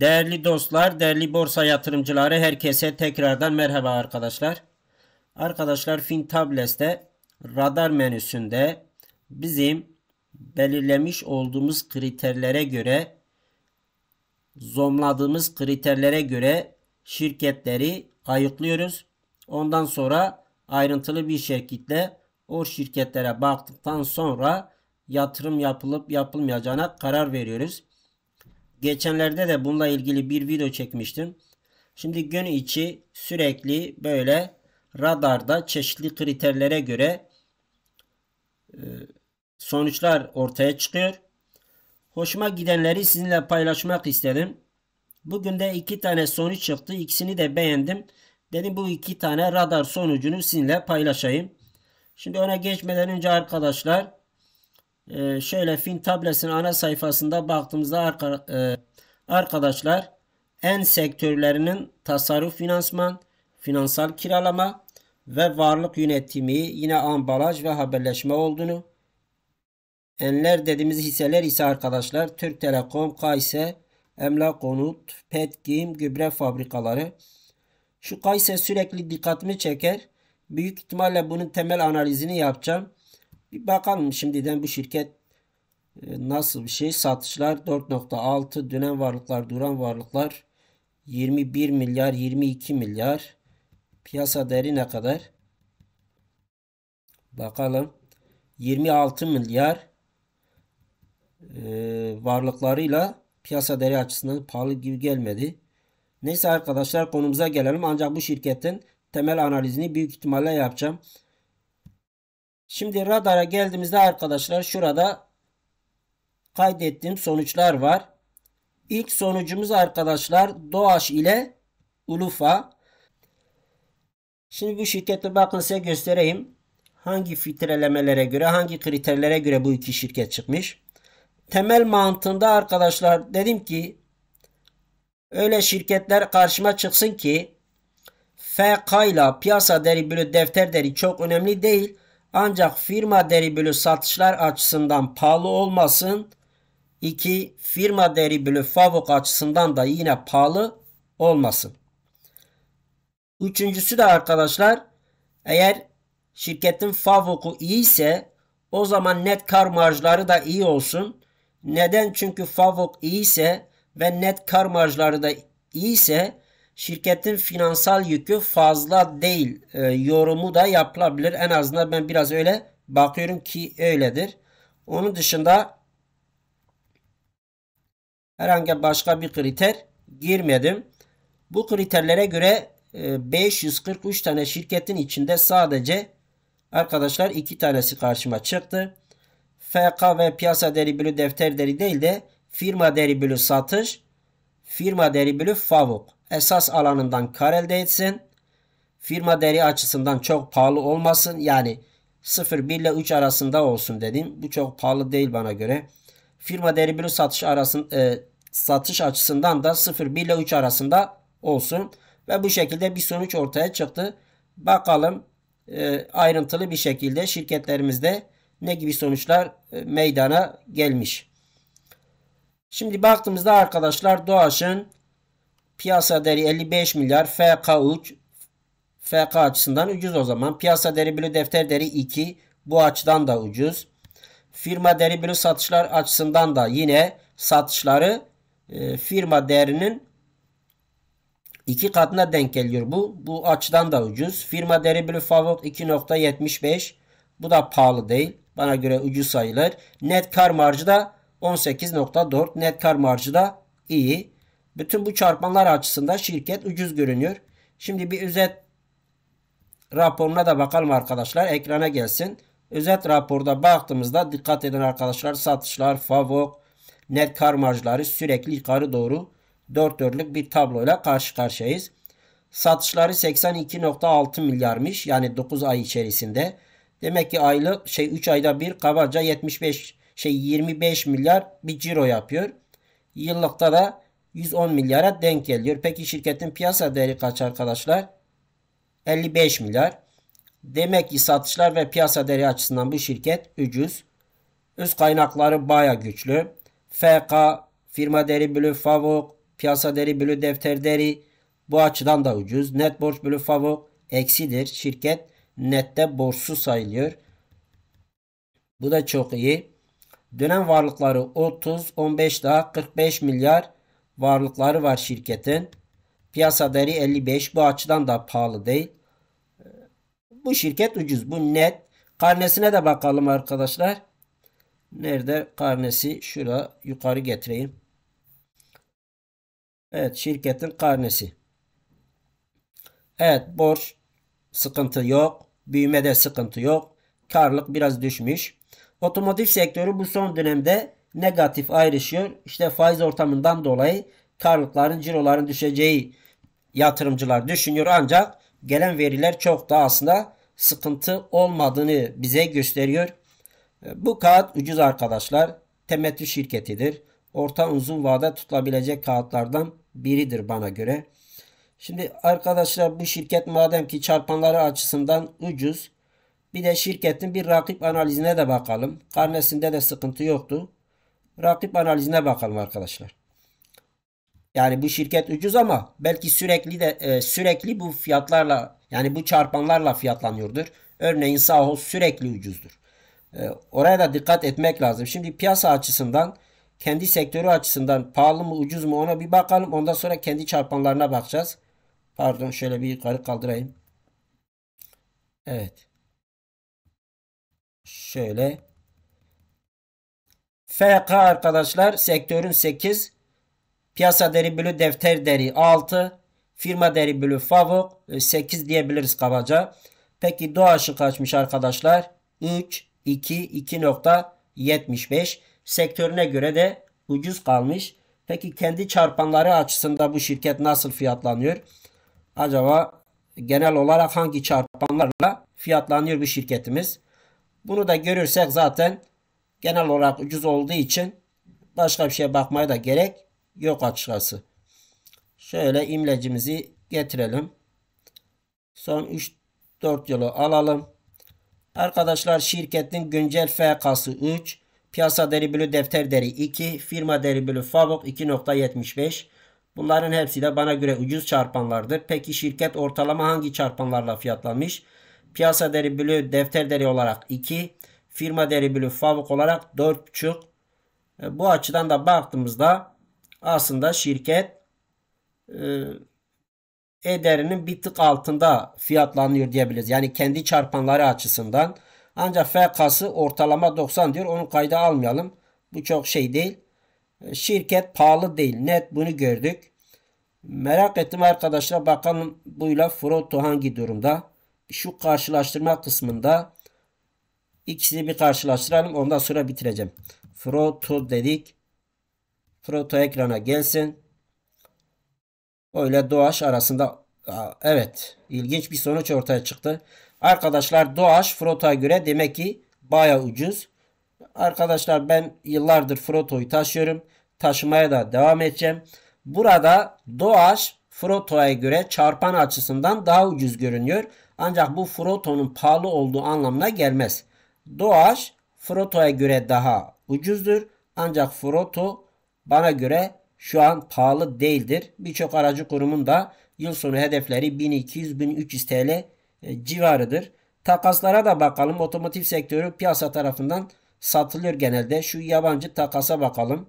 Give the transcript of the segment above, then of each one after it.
Değerli dostlar, değerli borsa yatırımcıları herkese tekrardan merhaba arkadaşlar. Arkadaşlar FinTables'te radar menüsünde bizim belirlemiş olduğumuz kriterlere göre zomladığımız kriterlere göre şirketleri ayıklıyoruz. Ondan sonra ayrıntılı bir şekilde o şirketlere baktıktan sonra yatırım yapılıp yapılmayacağına karar veriyoruz geçenlerde de bununla ilgili bir video çekmiştim. Şimdi gün içi sürekli böyle radarda çeşitli kriterlere göre e, sonuçlar ortaya çıkıyor. Hoşuma gidenleri sizinle paylaşmak istedim. Bugün de iki tane sonuç çıktı. İkisini de beğendim. Dedim bu iki tane radar sonucunu sizinle paylaşayım. Şimdi ona geçmeden önce arkadaşlar ee, şöyle Fin tablesinin ana sayfasında baktığımızda arka, e, arkadaşlar en sektörlerinin tasarruf finansman, finansal kiralama ve varlık yönetimi yine ambalaj ve haberleşme olduğunu enler dediğimiz hisseler ise arkadaşlar Türk Telekom, Kayse, Emlak Konut, Petkim, gübre fabrikaları. Şu Kayse sürekli dikkatimi çeker. Büyük ihtimalle bunun temel analizini yapacağım. Bir bakalım şimdiden bu şirket e, nasıl bir şey? Satışlar 4.6, dönem varlıklar, duran varlıklar 21 milyar, 22 milyar. Piyasa değeri ne kadar? Bakalım. 26 milyar e, varlıklarıyla piyasa değeri açısından pahalı gibi gelmedi. Neyse arkadaşlar konumuza gelelim. Ancak bu şirketin temel analizini büyük ihtimalle yapacağım. Şimdi radara geldiğimizde arkadaşlar şurada kaydettiğim sonuçlar var. İlk sonucumuz arkadaşlar Doğaş ile Ulufa. Şimdi bu şirkette bakın size göstereyim. Hangi filtrelemelere göre, hangi kriterlere göre bu iki şirket çıkmış. Temel mantığında arkadaşlar dedim ki öyle şirketler karşıma çıksın ki FK ile piyasa deri bölü defter deri çok önemli değil. Ancak firma değeri bölü satışlar açısından pahalı olmasın. 2. Firma değeri bölü favok açısından da yine pahalı olmasın. Üçüncüsü de arkadaşlar eğer şirketin favoku ise, o zaman net kar marjları da iyi olsun. Neden? Çünkü favok ise ve net kar marjları da iyi ise şirketin finansal yükü fazla değil e, yorumu da yapılabilir. En azından ben biraz öyle bakıyorum ki öyledir. Onun dışında herhangi başka bir kriter girmedim. Bu kriterlere göre 543 e, tane şirketin içinde sadece arkadaşlar iki tanesi karşıma çıktı. FK ve piyasa deribülü bölü defter değeri değil de firma deribülü satış, firma deribülü bölü favuk esas alanından kar elde etsin. Firma değeri açısından çok pahalı olmasın. Yani 0 1 ile 3 arasında olsun dedim. Bu çok pahalı değil bana göre. Firma değeri bölü satış arasın e, satış açısından da 0 1 ile 3 arasında olsun ve bu şekilde bir sonuç ortaya çıktı. Bakalım e, ayrıntılı bir şekilde şirketlerimizde ne gibi sonuçlar e, meydana gelmiş. Şimdi baktığımızda arkadaşlar Doğaş'ın Piyasa değeri 55 milyar. FK 3 FK açısından ucuz o zaman. Piyasa değeri bölü defter değeri 2. Bu açıdan da ucuz. Firma değeri bölü satışlar açısından da yine satışları e, firma değerinin iki katına denk geliyor bu. Bu açıdan da ucuz. Firma değeri bölü favot 2.75. Bu da pahalı değil. Bana göre ucuz sayılır. Net kar marjı da 18.4. Net kar marjı da iyi. Bütün bu çarpmalar açısından şirket ucuz görünüyor. Şimdi bir özet raporuna da bakalım arkadaşlar. Ekrana gelsin. Özet raporda baktığımızda dikkat edin arkadaşlar. Satışlar, favok, net kar marjları sürekli yukarı doğru dört dörtlük bir tabloyla karşı karşıyayız. Satışları 82.6 milyarmış. Yani 9 ay içerisinde. Demek ki aylık şey 3 ayda bir kabaca 75 şey 25 milyar bir ciro yapıyor. Yıllıkta da 110 milyara denk geliyor. Peki şirketin piyasa değeri kaç arkadaşlar? 55 milyar. Demek ki satışlar ve piyasa değeri açısından bu şirket ucuz. Üst kaynakları baya güçlü. FK, firma değeri bölü favuk piyasa değeri bölü defter değeri bu açıdan da ucuz. Net borç bölü favuk eksidir. Şirket nette borçlu sayılıyor. Bu da çok iyi. Dönem varlıkları 30, 15 daha 45 milyar varlıkları var şirketin. Piyasa değeri 55. Bu açıdan da pahalı değil. Bu şirket ucuz. Bu net. Karnesine de bakalım arkadaşlar. Nerede karnesi? şura yukarı getireyim. Evet şirketin karnesi. Evet borç sıkıntı yok. Büyümede sıkıntı yok. Karlık biraz düşmüş. Otomotiv sektörü bu son dönemde negatif ayrışıyor. İşte faiz ortamından dolayı karlıkların, ciroların düşeceği yatırımcılar düşünüyor ancak gelen veriler çok da aslında sıkıntı olmadığını bize gösteriyor. E, bu kağıt ucuz arkadaşlar. Temettü şirketidir. Orta uzun vade tutulabilecek kağıtlardan biridir bana göre. Şimdi arkadaşlar bu şirket madem ki çarpanları açısından ucuz. Bir de şirketin bir rakip analizine de bakalım. Karnesinde de sıkıntı yoktu rakip analizine bakalım arkadaşlar. Yani bu şirket ucuz ama belki sürekli de e, sürekli bu fiyatlarla yani bu çarpanlarla fiyatlanıyordur. Örneğin Saho sürekli ucuzdur. E, oraya da dikkat etmek lazım. Şimdi piyasa açısından kendi sektörü açısından pahalı mı ucuz mu ona bir bakalım. Ondan sonra kendi çarpanlarına bakacağız. Pardon şöyle bir yukarı kaldırayım. Evet. Şöyle. FK arkadaşlar sektörün 8. Piyasa deri bölü defter deri 6. Firma deri bölü favok 8 e, diyebiliriz kabaca. Peki doğa şık açmış arkadaşlar. 3, 2, 2.75. Sektörüne göre de ucuz kalmış. Peki kendi çarpanları açısında bu şirket nasıl fiyatlanıyor? Acaba genel olarak hangi çarpanlarla fiyatlanıyor bu şirketimiz? Bunu da görürsek zaten genel olarak ucuz olduğu için başka bir şeye bakmaya da gerek yok açıkçası. Şöyle imlecimizi getirelim. Son 3-4 yolu alalım. Arkadaşlar şirketin güncel FK'sı 3. Piyasa deri bölü defter deri 2. Firma deri bölü fabrik 2.75. Bunların hepsi de bana göre ucuz çarpanlardır. Peki şirket ortalama hangi çarpanlarla fiyatlanmış? Piyasa deri bölü defter deri olarak 2 firma değeri bölü fabrik olarak 4.5. E, bu açıdan da baktığımızda aslında şirket e, e değerinin bir tık altında fiyatlanıyor diyebiliriz. Yani kendi çarpanları açısından. Ancak FK'sı ortalama 90 diyor. Onu kayda almayalım. Bu çok şey değil. E, şirket pahalı değil. Net bunu gördük. Merak ettim arkadaşlar bakalım buyla Froto hangi durumda? Şu karşılaştırma kısmında İkisini bir karşılaştıralım. Ondan sonra bitireceğim. Proto dedik. Proto ekrana gelsin. Öyle doğaç arasında evet ilginç bir sonuç ortaya çıktı. Arkadaşlar doğaç Froto'ya göre demek ki baya ucuz. Arkadaşlar ben yıllardır Froto'yu taşıyorum. Taşımaya da devam edeceğim. Burada doğaç Froto'ya göre çarpan açısından daha ucuz görünüyor. Ancak bu Froto'nun pahalı olduğu anlamına gelmez. Doğaç Froto'ya göre daha ucuzdur. Ancak Froto bana göre şu an pahalı değildir. Birçok aracı kurumun da yıl sonu hedefleri 1200-1300 TL e, civarıdır. Takaslara da bakalım. Otomotiv sektörü piyasa tarafından satılıyor genelde. Şu yabancı takasa bakalım.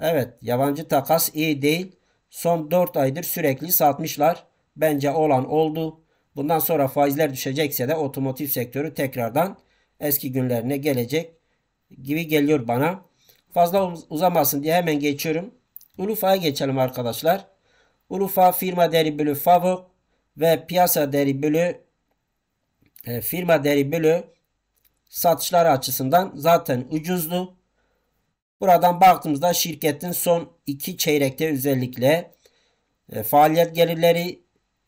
Evet yabancı takas iyi değil. Son 4 aydır sürekli satmışlar. Bence olan oldu. Bundan sonra faizler düşecekse de otomotiv sektörü tekrardan eski günlerine gelecek gibi geliyor bana. Fazla uzamasın diye hemen geçiyorum. Ulufa'ya geçelim arkadaşlar. Ulufa firma deri bölü favok ve piyasa deri bölü e, firma deri bölü satışlar açısından zaten ucuzdu. Buradan baktığımızda şirketin son iki çeyrekte özellikle e, faaliyet gelirleri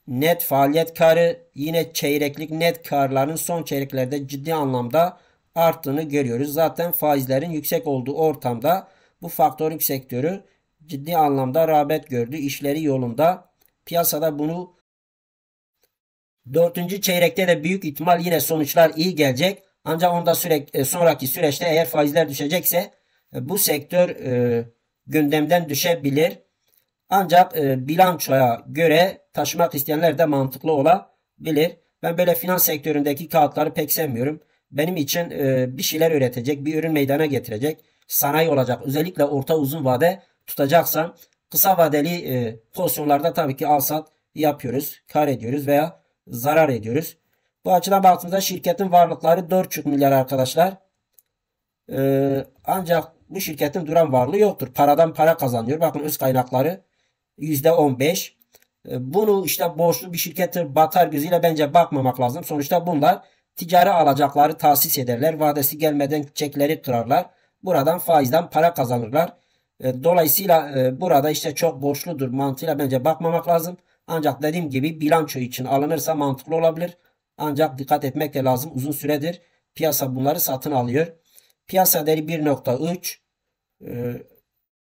Net faaliyet karı yine çeyreklik net karların son çeyreklerde ciddi anlamda arttığını görüyoruz. Zaten faizlerin yüksek olduğu ortamda bu faktörün sektörü ciddi anlamda rağbet gördü. işleri yolunda piyasada bunu dördüncü çeyrekte de büyük ihtimal yine sonuçlar iyi gelecek. Ancak onda sürekli e, sonraki süreçte eğer faizler düşecekse e, bu sektör e, gündemden düşebilir. Ancak e, bilançoya göre taşımak isteyenler de mantıklı olabilir. Ben böyle finans sektöründeki kağıtları pek sevmiyorum. Benim için e, bir şeyler üretecek, bir ürün meydana getirecek, sanayi olacak. Özellikle orta uzun vade tutacaksan kısa vadeli e, pozisyonlarda tabii ki al sat yapıyoruz, kar ediyoruz veya zarar ediyoruz. Bu açıdan baktığımızda şirketin varlıkları 4,5 milyar arkadaşlar. Ee, ancak bu şirketin duran varlığı yoktur. Paradan para kazanıyor. Bakın öz kaynakları %15. E, bunu işte borçlu bir şirketin bakar gözüyle bence bakmamak lazım. Sonuçta bunlar ticari alacakları tahsis ederler. Vadesi gelmeden çekleri tutarlar. Buradan faizden para kazanırlar. E, dolayısıyla e, burada işte çok borçludur mantığıyla bence bakmamak lazım. Ancak dediğim gibi bilanço için alınırsa mantıklı olabilir. Ancak dikkat etmek de lazım. Uzun süredir piyasa bunları satın alıyor. Piyasa değeri 1.3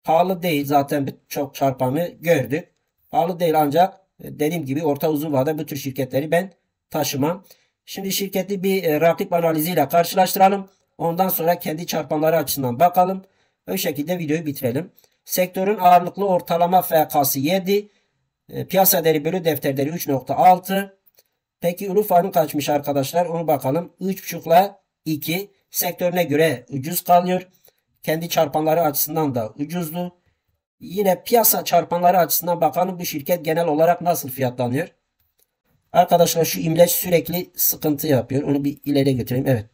Pahalı değil zaten çok çarpanı gördük. Pahalı değil ancak e, dediğim gibi orta uzun vadede bu tür şirketleri ben taşımam. Şimdi şirketi bir e, rakip analiziyle karşılaştıralım. Ondan sonra kendi çarpanları açısından bakalım. O şekilde videoyu bitirelim. Sektörün ağırlıklı ortalama FK'sı 7. E, piyasa değeri bölü defterleri 3.6. Peki Ulufa'nın kaçmış arkadaşlar? Onu bakalım. 3.5 ile 2. Sektörüne göre ucuz kalıyor kendi çarpanları açısından da ucuzdu. Yine piyasa çarpanları açısından bakalım bu şirket genel olarak nasıl fiyatlanıyor. Arkadaşlar şu imleç sürekli sıkıntı yapıyor. Onu bir ileri götüreyim. Evet.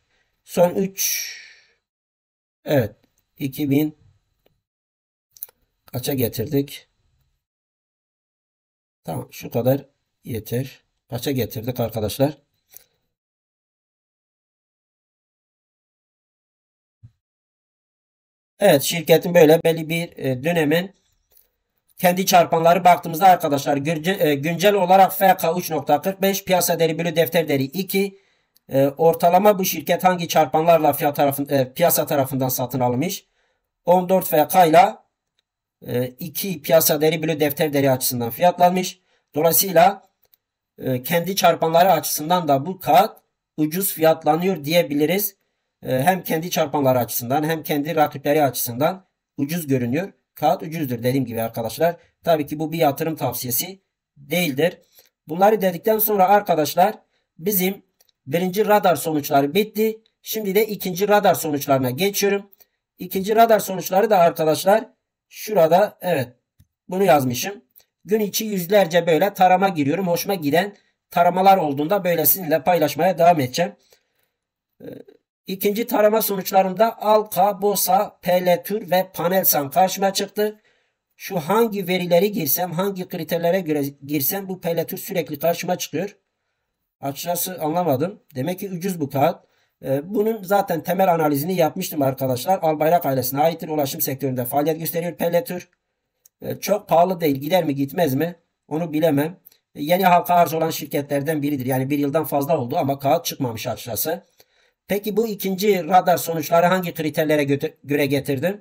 Son 3 Evet. 2000 kaça getirdik? Tamam şu kadar yeter. Kaça getirdik arkadaşlar? Evet şirketin böyle belli bir e, dönemin kendi çarpanları baktığımızda arkadaşlar e, güncel olarak FK 3.45 piyasa değeri bölü defter değeri 2 e, ortalama bu şirket hangi çarpanlarla fiyat tarafı piyasa tarafından satın alınmış 14 FK ile 2 piyasa değeri bölü defter değeri açısından fiyatlanmış. Dolayısıyla kendi çarpanları açısından da bu kağıt ucuz fiyatlanıyor diyebiliriz. Ee, hem kendi çarpanları açısından hem kendi rakipleri açısından ucuz görünüyor. Kağıt ucuzdur dediğim gibi arkadaşlar. Tabii ki bu bir yatırım tavsiyesi değildir. Bunları dedikten sonra arkadaşlar bizim birinci radar sonuçları bitti. Şimdi de ikinci radar sonuçlarına geçiyorum. İkinci radar sonuçları da arkadaşlar şurada evet bunu yazmışım. Gün içi yüzlerce böyle tarama giriyorum. Hoşuma giden taramalar olduğunda böyle sizinle paylaşmaya devam edeceğim. Ee, İkinci tarama sonuçlarında Alka, Bosa, Peletür ve Panelsan karşıma çıktı. Şu hangi verileri girsem, hangi kriterlere göre girsem bu Peletür sürekli karşıma çıkıyor. Açıkçası anlamadım. Demek ki ucuz bu kağıt. Ee, bunun zaten temel analizini yapmıştım arkadaşlar. Albayrak ailesine aittir. Ulaşım sektöründe faaliyet gösteriyor Peletür. Ee, çok pahalı değil. Gider mi gitmez mi? Onu bilemem. Ee, yeni halka arz olan şirketlerden biridir. Yani bir yıldan fazla oldu ama kağıt çıkmamış açıkçası. Peki bu ikinci radar sonuçları hangi kriterlere göre getirdim?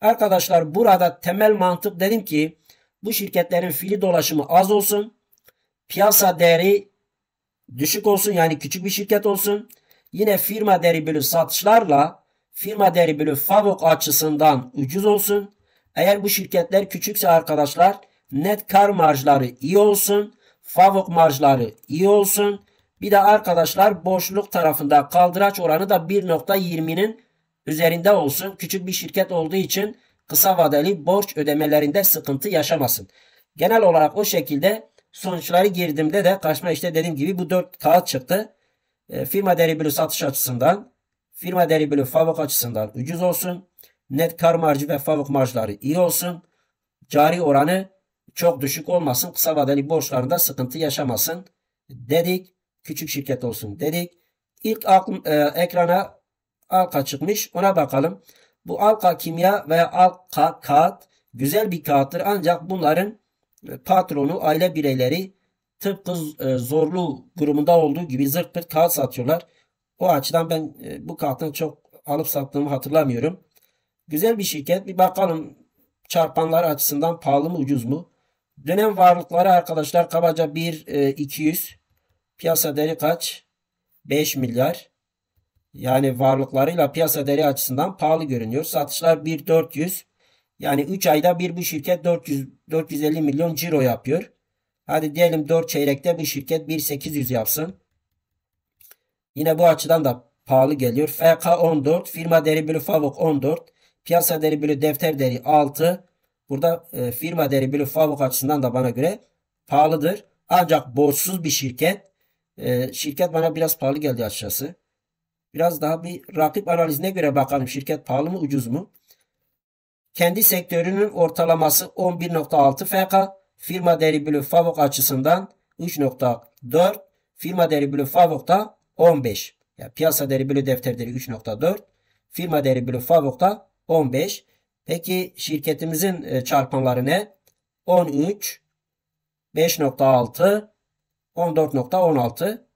Arkadaşlar burada temel mantık dedim ki bu şirketlerin fili dolaşımı az olsun. Piyasa değeri düşük olsun yani küçük bir şirket olsun. Yine firma değeri bölü satışlarla firma değeri bölü fabrik açısından ucuz olsun. Eğer bu şirketler küçükse arkadaşlar net kar marjları iyi olsun. Favok marjları iyi olsun. Bir de arkadaşlar boşluk tarafında kaldıraç oranı da 1.20'nin üzerinde olsun. Küçük bir şirket olduğu için kısa vadeli borç ödemelerinde sıkıntı yaşamasın. Genel olarak o şekilde sonuçları girdiğimde de karşıma işte dediğim gibi bu 4 kağıt çıktı. E, firma değeri bölü satış açısından, firma değeri bölü fabrik açısından ucuz olsun. Net kar marjı ve fabrik marjları iyi olsun. Cari oranı çok düşük olmasın. Kısa vadeli borçlarında sıkıntı yaşamasın dedik küçük şirket olsun dedik. İlk aklım, e, ekrana Alka çıkmış. Ona bakalım. Bu Alka kimya veya Alka kağıt güzel bir kağıttır. Ancak bunların e, patronu, aile bireyleri tıpkı e, zorlu durumunda olduğu gibi zırt pırt kağıt satıyorlar. O açıdan ben e, bu kağıttan çok alıp sattığımı hatırlamıyorum. Güzel bir şirket. Bir bakalım çarpanlar açısından pahalı mı ucuz mu? Dönem varlıkları arkadaşlar kabaca 1 200 Piyasa değeri kaç? 5 milyar. Yani varlıklarıyla piyasa değeri açısından pahalı görünüyor. Satışlar 1400. Yani 3 ayda bir bu şirket 400 450 milyon ciro yapıyor. Hadi diyelim 4 çeyrekte bu şirket 1800 yapsın. Yine bu açıdan da pahalı geliyor. FK 14, firma değeri bölü FAVOK 14, piyasa değeri bölü defter değeri 6. Burada e, firma değeri bölü FAVOK açısından da bana göre pahalıdır. Ancak borçsuz bir şirket e, şirket bana biraz pahalı geldi açıkçası. Biraz daha bir rakip analizine göre bakalım şirket pahalı mı ucuz mu? Kendi sektörünün ortalaması 11.6 FK. Firma değeri bölü FAVOK açısından 3.4. Firma değeri bölü FAVOK'ta 15. Yani piyasa değeri bölü defter 3.4. Firma değeri bölü FAVOK'ta 15. Peki şirketimizin e, çarpanları ne? 13, 5.6, 14.16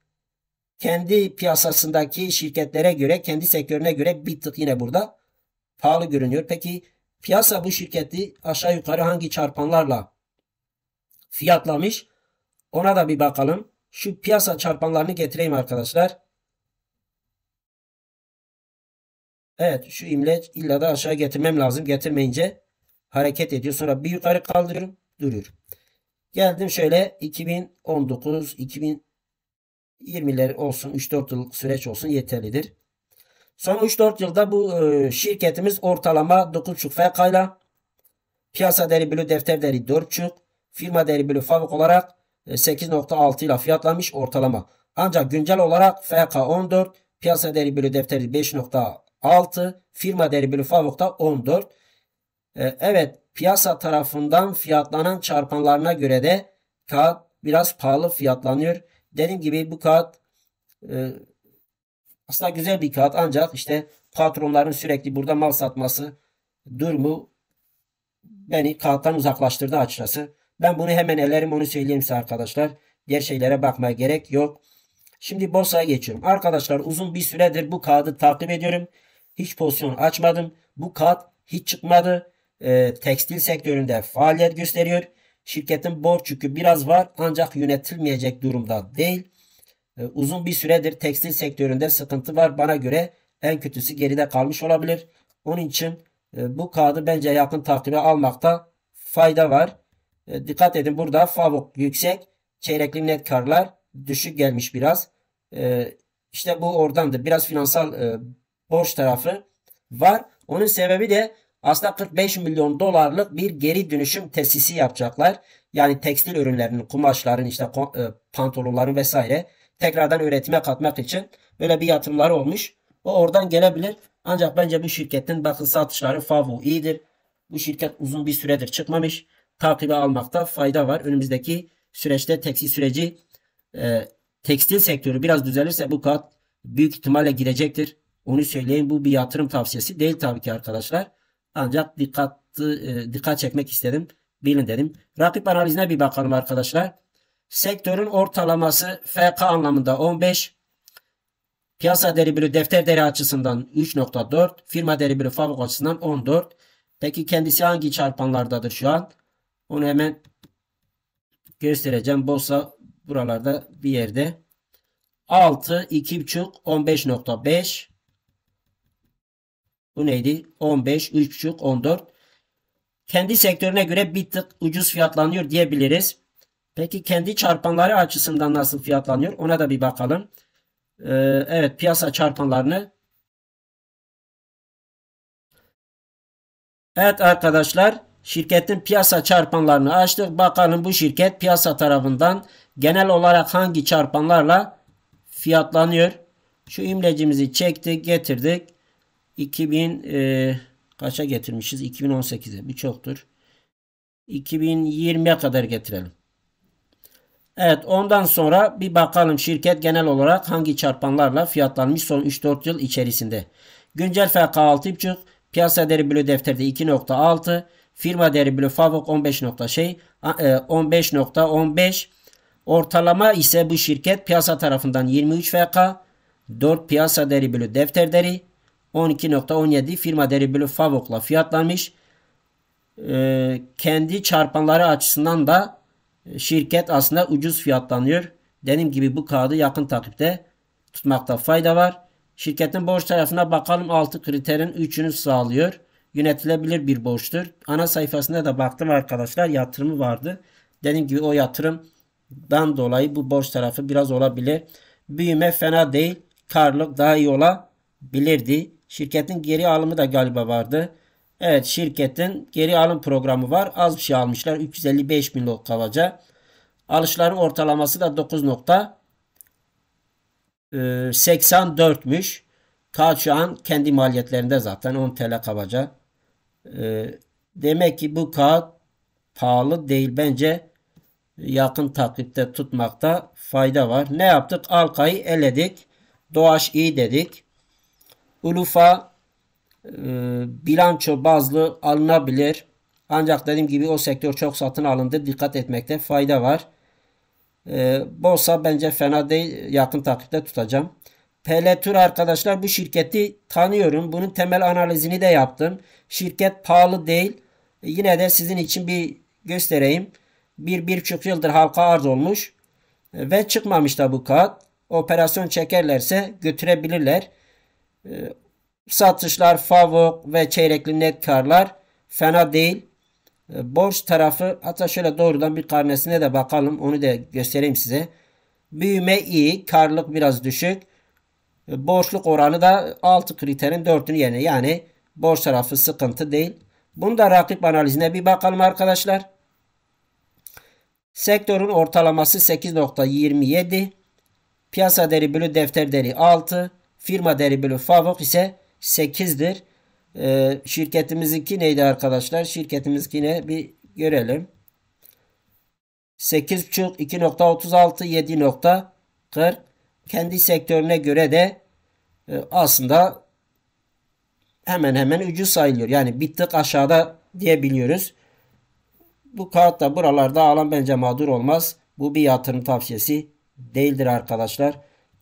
kendi piyasasındaki şirketlere göre, kendi sektörüne göre bir tık yine burada pahalı görünüyor. Peki piyasa bu şirketi aşağı yukarı hangi çarpanlarla fiyatlamış? Ona da bir bakalım. Şu piyasa çarpanlarını getireyim arkadaşlar. Evet şu imleç illa da aşağı getirmem lazım. Getirmeyince hareket ediyor. Sonra bir yukarı kaldırıyorum duruyor. Geldim şöyle 2019, 2020'ler olsun 3-4 yıllık süreç olsun yeterlidir. Son 3-4 yılda bu e, şirketimiz ortalama 9,5 fiyakayla piyasa değeri bölü defter değeri 4,5 firma değeri bölü fabrik olarak 8.6 e, ile fiyatlanmış ortalama. Ancak güncel olarak FK 14 piyasa değeri bölü defteri 5.6 firma değeri bölü fabrikta 14. E, evet piyasa tarafından fiyatlanan çarpanlarına göre de kağıt biraz pahalı fiyatlanıyor. Dediğim gibi bu kağıt e, aslında güzel bir kağıt ancak işte patronların sürekli burada mal satması durumu beni kağıttan uzaklaştırdı açıkçası. Ben bunu hemen ellerim onu söyleyeyim size arkadaşlar. Diğer şeylere bakmaya gerek yok. Şimdi borsaya geçiyorum. Arkadaşlar uzun bir süredir bu kağıdı takip ediyorum. Hiç pozisyon açmadım. Bu kağıt hiç çıkmadı e, tekstil sektöründe faaliyet gösteriyor. Şirketin borç yükü biraz var ancak yönetilmeyecek durumda değil. E, uzun bir süredir tekstil sektöründe sıkıntı var. Bana göre en kötüsü geride kalmış olabilir. Onun için e, bu kağıdı bence yakın takibe almakta fayda var. E, dikkat edin burada fabuk yüksek, çeyrekli net karlar düşük gelmiş biraz. E, işte bu oradandır. Biraz finansal e, borç tarafı var. Onun sebebi de aslında 45 milyon dolarlık bir geri dönüşüm tesisi yapacaklar. Yani tekstil ürünlerinin, kumaşların, işte e, pantolonların vesaire tekrardan üretime katmak için böyle bir yatırımlar olmuş. O oradan gelebilir. Ancak bence bu şirketin bakın satışları favu iyidir. Bu şirket uzun bir süredir çıkmamış. Takibi almakta fayda var. Önümüzdeki süreçte tekstil süreci e, tekstil sektörü biraz düzelirse bu kat büyük ihtimalle girecektir. Onu söyleyin bu bir yatırım tavsiyesi değil tabii ki arkadaşlar. Ancak dikkatli, e, dikkat çekmek istedim. Bilin dedim. Rakip analizine bir bakalım arkadaşlar. Sektörün ortalaması FK anlamında 15. Piyasa deribülü defter deri açısından 3.4. Firma deribülü bölü fabrik açısından 14. Peki kendisi hangi çarpanlardadır şu an? Onu hemen göstereceğim. Borsa buralarda bir yerde. 6, 2.5, 15.5 bu neydi? 15, 3,5, 14. Kendi sektörüne göre bir tık ucuz fiyatlanıyor diyebiliriz. Peki kendi çarpanları açısından nasıl fiyatlanıyor? Ona da bir bakalım. Ee, evet piyasa çarpanlarını. Evet arkadaşlar şirketin piyasa çarpanlarını açtık. Bakalım bu şirket piyasa tarafından genel olarak hangi çarpanlarla fiyatlanıyor. Şu imlecimizi çektik getirdik. 2000 e, kaça getirmişiz? 2018'e. birçoktur. çoktur. 2020'ye kadar getirelim. Evet ondan sonra bir bakalım şirket genel olarak hangi çarpanlarla fiyatlanmış son 3-4 yıl içerisinde. Güncel FK6.5 piyasa değeri bölü defterde 2.6 firma değeri bölü FAVOK 15. şey 15.15 e, ortalama ise bu şirket piyasa tarafından 23 FK 4 piyasa değeri bölü defter değeri 12.17 firma değeri bölü Favok'la fiyatlanmış. Ee, kendi çarpanları açısından da e, şirket aslında ucuz fiyatlanıyor. Dediğim gibi bu kağıdı yakın takipte tutmakta fayda var. Şirketin borç tarafına bakalım 6 kriterin 3'ünü sağlıyor. Yönetilebilir bir borçtur. Ana sayfasında da baktım arkadaşlar yatırımı vardı. Dediğim gibi o yatırımdan dolayı bu borç tarafı biraz olabilir. Büyüme fena değil. Karlılık daha iyi olabilirdi. Şirketin geri alımı da galiba vardı. Evet şirketin geri alım programı var. Az bir şey almışlar. 355 bin kalaca. Alışların ortalaması da 9.84'müş. Kağıt şu an kendi maliyetlerinde zaten 10 TL kalaca. Demek ki bu kağıt pahalı değil. Bence yakın takipte tutmakta fayda var. Ne yaptık? Alka'yı eledik. Doğaç iyi dedik. Ulufa e, bilanço bazlı alınabilir. Ancak dediğim gibi o sektör çok satın alındı. Dikkat etmekte fayda var. E, borsa bence fena değil. Yakın takipte tutacağım. PL arkadaşlar bu şirketi tanıyorum. Bunun temel analizini de yaptım. Şirket pahalı değil. E, yine de sizin için bir göstereyim. Bir, bir buçuk yıldır halka arz olmuş. E, ve çıkmamış da bu kağıt. Operasyon çekerlerse götürebilirler. Ee, satışlar, favok ve çeyrekli net karlar fena değil. Ee, borç tarafı hatta şöyle doğrudan bir karnesine de bakalım. Onu da göstereyim size. Büyüme iyi. Karlılık biraz düşük. Ee, borçluk oranı da 6 kriterin 4'ünü yerine. Yani borç tarafı sıkıntı değil. Bunu da rakip analizine bir bakalım arkadaşlar. Sektörün ortalaması 8.27. Piyasa değeri bölü defter değeri 6. Firma değeri bölü FAVOK ise 8'dir. Ee, şirketimizinki neydi arkadaşlar? Şirketimizinkine bir görelim. 8.5, 2.36, 7.40. Kendi sektörüne göre de e, aslında hemen hemen ucuz sayılıyor. Yani bittik tık aşağıda diyebiliyoruz. Bu kağıt da buralarda alan bence mağdur olmaz. Bu bir yatırım tavsiyesi değildir arkadaşlar.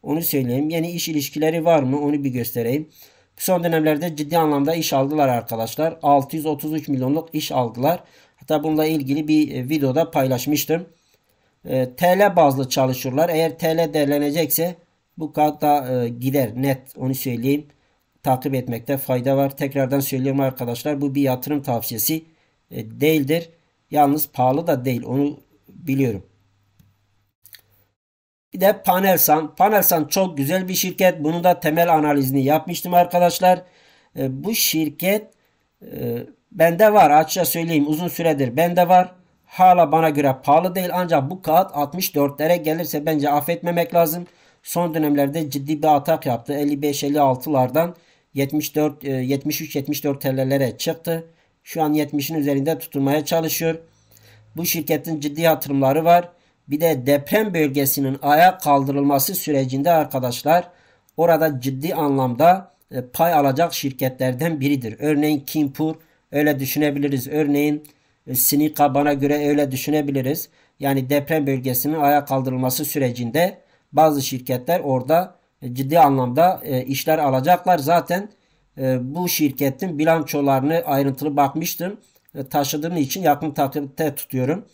Onu söyleyeyim. Yani iş ilişkileri var mı? Onu bir göstereyim. Son dönemlerde ciddi anlamda iş aldılar arkadaşlar. 633 milyonluk iş aldılar. Hatta bununla ilgili bir e, videoda paylaşmıştım. E, TL bazlı çalışırlar. Eğer TL değerlenecekse bu kadar e, gider net onu söyleyeyim. Takip etmekte fayda var. Tekrardan söylüyorum arkadaşlar bu bir yatırım tavsiyesi değildir. Yalnız pahalı da değil onu biliyorum. Bir de Panelsan. Panelsan çok güzel bir şirket. Bunu da temel analizini yapmıştım arkadaşlar. E, bu şirket e, bende var. Açıkça söyleyeyim uzun süredir bende var. Hala bana göre pahalı değil ancak bu kağıt 64'lere gelirse bence affetmemek lazım. Son dönemlerde ciddi bir atak yaptı. 55-56'lardan 74 73-74 TL'lere çıktı. Şu an 70'in üzerinde tutulmaya çalışıyor. Bu şirketin ciddi yatırımları var bir de deprem bölgesinin ayağa kaldırılması sürecinde arkadaşlar orada ciddi anlamda e, pay alacak şirketlerden biridir. Örneğin Kimpur öyle düşünebiliriz. Örneğin e, Sinika bana göre öyle düşünebiliriz. Yani deprem bölgesinin ayağa kaldırılması sürecinde bazı şirketler orada e, ciddi anlamda işler alacaklar. Zaten bu şirketin bilançolarını ayrıntılı bakmıştım. Taşıdığım için yakın takipte tutuyorum.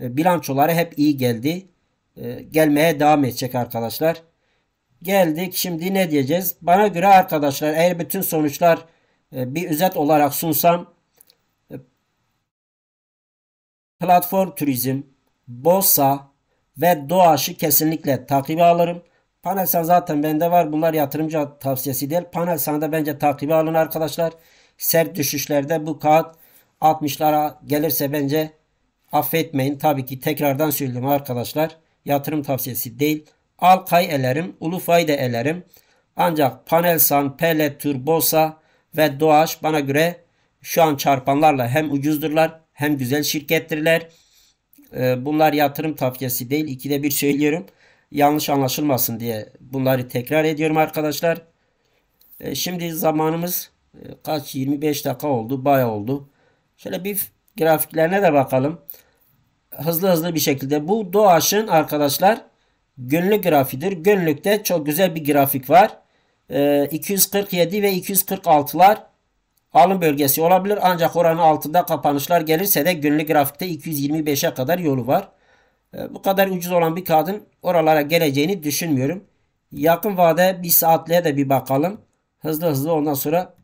E, bilançoları hep iyi geldi. E, gelmeye devam edecek arkadaşlar. Geldik şimdi ne diyeceğiz? Bana göre arkadaşlar eğer bütün sonuçlar e, bir özet olarak sunsam platform turizm, borsa ve doğaşı kesinlikle takibi alırım. Panelsan zaten bende var. Bunlar yatırımcı tavsiyesi değil. Panelsan'da bence takibi alın arkadaşlar. Sert düşüşlerde bu kağıt 60'lara gelirse bence affetmeyin. Tabii ki tekrardan söylüyorum arkadaşlar. Yatırım tavsiyesi değil. Alkay elerim, ulu fayda elerim. Ancak Panelsan, Pele, Turbosa ve doğaş bana göre şu an çarpanlarla hem ucuzdurlar hem güzel şirkettirler. Ee, bunlar yatırım tavsiyesi değil. İkide bir söylüyorum. Yanlış anlaşılmasın diye bunları tekrar ediyorum arkadaşlar. Ee, şimdi zamanımız e, kaç 25 dakika oldu. Baya oldu. Şöyle bir grafiklerine de bakalım. Hızlı hızlı bir şekilde. Bu doğaşın arkadaşlar günlük grafidir. Günlükte çok güzel bir grafik var. E, ee, 247 ve 246'lar alım bölgesi olabilir. Ancak oranın altında kapanışlar gelirse de günlük grafikte 225'e kadar yolu var. E, bu kadar ucuz olan bir kadın oralara geleceğini düşünmüyorum. Yakın vade bir saatliğe de bir bakalım. Hızlı hızlı ondan sonra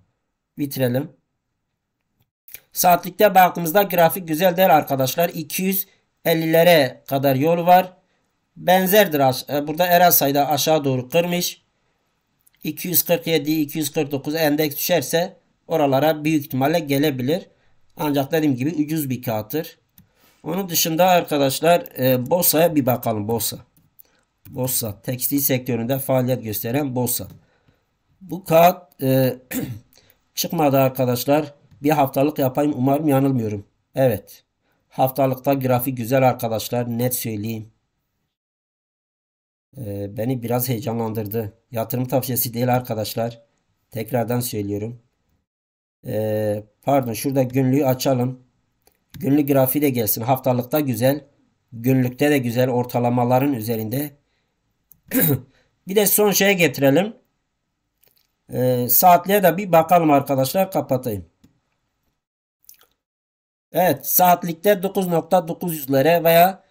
bitirelim. Saatlikte baktığımızda grafik güzel değil arkadaşlar. 250'lere kadar yol var. Benzerdir. E, burada erel sayıda aşağı doğru kırmış. 247, 249 endeks düşerse oralara büyük ihtimalle gelebilir. Ancak dediğim gibi ucuz bir kağıttır. Onun dışında arkadaşlar e, Bosa'ya bir bakalım. Bosa. Bosa. Tekstil sektöründe faaliyet gösteren Bosa. Bu kağıt e, çıkmadı arkadaşlar. Bir haftalık yapayım umarım yanılmıyorum. Evet. Haftalıkta grafik güzel arkadaşlar. Net söyleyeyim. Ee, beni biraz heyecanlandırdı. Yatırım tavsiyesi değil arkadaşlar. Tekrardan söylüyorum. Ee, pardon şurada günlüğü açalım. Günlük grafiği de gelsin. Haftalıkta güzel. Günlükte de güzel ortalamaların üzerinde. bir de son şeye getirelim. Ee, saatliğe de bir bakalım arkadaşlar. Kapatayım. Evet saatlikte 9.900'lere veya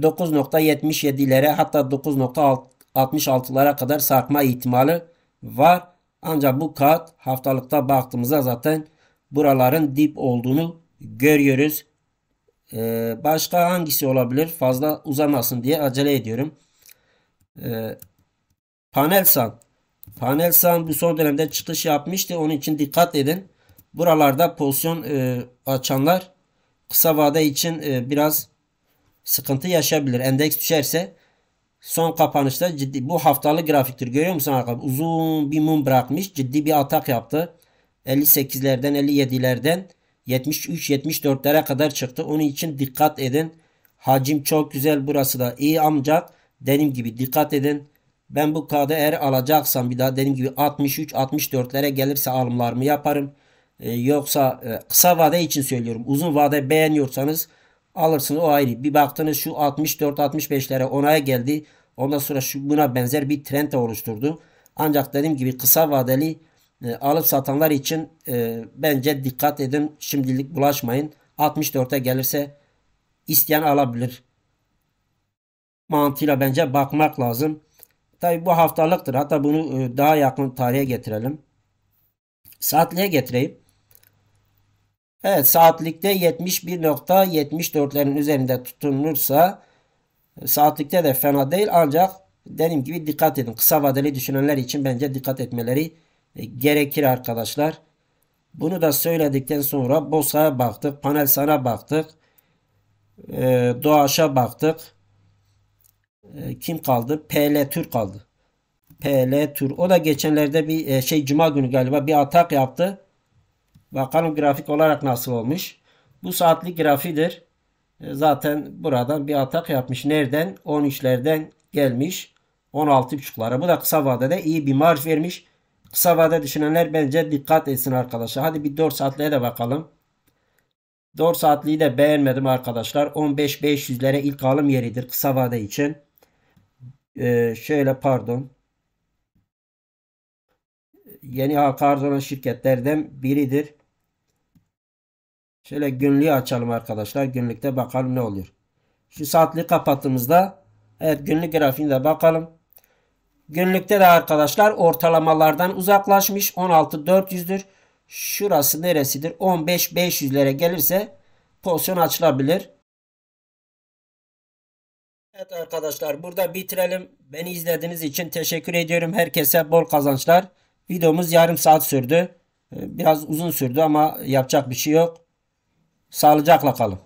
9.77'lere e, hatta 9.66'lara kadar sarkma ihtimali var. Ancak bu kat haftalıkta baktığımızda zaten buraların dip olduğunu görüyoruz. E, başka hangisi olabilir? Fazla uzamasın diye acele ediyorum. Panelsan. Panelsan bu son dönemde çıkış yapmıştı. Onun için dikkat edin. Buralarda pozisyon e, açanlar kısa vade için e, biraz sıkıntı yaşayabilir. Endeks düşerse son kapanışta ciddi bu haftalık grafiktir. Görüyor musun arkadaşlar? Uzun bir mum bırakmış. Ciddi bir atak yaptı. 58'lerden 57'lerden 73-74'lere kadar çıktı. Onun için dikkat edin. Hacim çok güzel burası da iyi amcak. Dediğim gibi dikkat edin. Ben bu kağıdı eğer alacaksam bir daha dediğim gibi 63-64'lere gelirse alımlarımı yaparım. E, yoksa e, kısa vade için söylüyorum. Uzun vade beğeniyorsanız alırsınız o ayrı. Bir baktınız şu 64-65'lere onaya geldi. Ondan sonra şu buna benzer bir trend oluşturdu. Ancak dediğim gibi kısa vadeli e, alıp satanlar için bence dikkat edin. Şimdilik bulaşmayın. 64'e gelirse isteyen alabilir. Mantığıyla bence bakmak lazım. Tabi bu haftalıktır. Hatta bunu daha yakın tarihe getirelim. Saatliğe getireyim. Evet saatlikte 71.74'lerin üzerinde tutunursa e, saatlikte de fena değil ancak dediğim gibi dikkat edin. Kısa vadeli düşünenler için bence dikkat etmeleri e, gerekir arkadaşlar. Bunu da söyledikten sonra borsaya baktık, panel sana baktık, e, doğaşa baktık. Kim kaldı? PL Türk kaldı. PL Türk. O da geçenlerde bir şey cuma günü galiba bir atak yaptı. Bakalım grafik olarak nasıl olmuş. Bu saatlik grafidir. E, zaten buradan bir atak yapmış. Nereden? 13'lerden gelmiş. 16.5'lara. Bu da kısa vadede iyi bir marj vermiş. Kısa vade düşünenler bence dikkat etsin arkadaşlar. Hadi bir 4 saatliğe de bakalım. 4 saatliği de beğenmedim arkadaşlar. 15.500'lere ilk alım yeridir kısa vade için. Ee, şöyle pardon. Yeni halka arz şirketlerden biridir. Şöyle günlüğü açalım arkadaşlar. Günlükte bakalım ne oluyor. Şu saatli kapattığımızda evet günlük grafiğine bakalım. Günlükte de arkadaşlar ortalamalardan uzaklaşmış. 16.400'dür. Şurası neresidir? 15.500'lere gelirse pozisyon açılabilir. Evet arkadaşlar burada bitirelim. Beni izlediğiniz için teşekkür ediyorum. Herkese bol kazançlar. Videomuz yarım saat sürdü. Ee, biraz uzun sürdü ama yapacak bir şey yok. Sağlıcakla kalın.